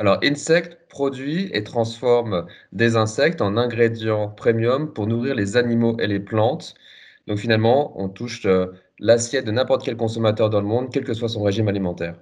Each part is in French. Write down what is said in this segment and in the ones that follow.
Alors, Insect produit et transforme des insectes en ingrédients premium pour nourrir les animaux et les plantes. Donc finalement, on touche euh, l'assiette de n'importe quel consommateur dans le monde, quel que soit son régime alimentaire.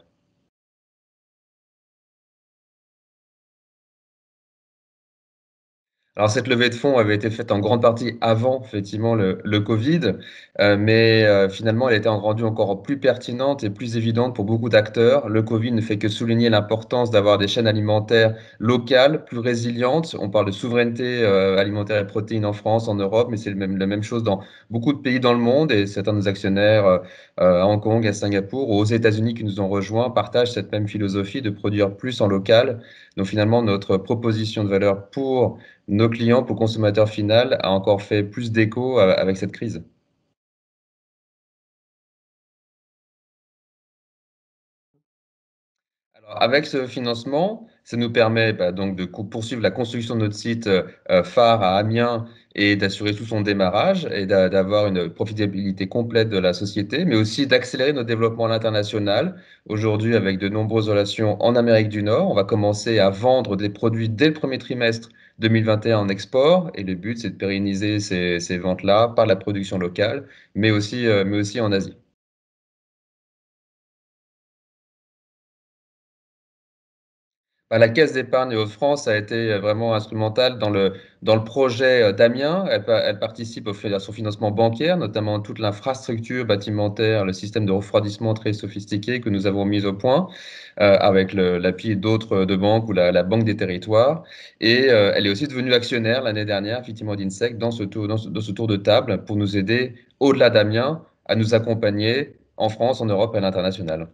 Alors cette levée de fonds avait été faite en grande partie avant effectivement le, le Covid, euh, mais euh, finalement elle était rendue encore plus pertinente et plus évidente pour beaucoup d'acteurs. Le Covid ne fait que souligner l'importance d'avoir des chaînes alimentaires locales, plus résilientes. On parle de souveraineté euh, alimentaire et protéines en France, en Europe, mais c'est même, la même chose dans beaucoup de pays dans le monde. Et certains de nos actionnaires à Hong Kong, à Singapour, aux États-Unis qui nous ont rejoints partagent cette même philosophie de produire plus en local. Donc finalement notre proposition de valeur pour nos clients, pour consommateurs final, a encore fait plus d'écho euh, avec cette crise. avec ce financement, ça nous permet bah, donc de poursuivre la construction de notre site euh, phare à Amiens et d'assurer tout son démarrage et d'avoir une profitabilité complète de la société, mais aussi d'accélérer notre développement à l'international. Aujourd'hui, avec de nombreuses relations en Amérique du Nord, on va commencer à vendre des produits dès le premier trimestre 2021 en export. Et le but, c'est de pérenniser ces, ventes-là par la production locale, mais aussi, euh, mais aussi en Asie. Bah, la Caisse d'épargne et France a été euh, vraiment instrumentale dans le, dans le projet euh, d'Amiens. Elle, participe au, à son financement bancaire, notamment toute l'infrastructure bâtimentaire, le système de refroidissement très sophistiqué que nous avons mis au point euh, avec l'appui d'autres banques ou la, Banque des Territoires. Et elle est aussi devenue actionnaire l'année dernière, effectivement, d'INSEC dans, ce dans, dans ce tour de table pour nous aider, au-delà d'Amiens, à nous accompagner en France, en Europe et à l'international.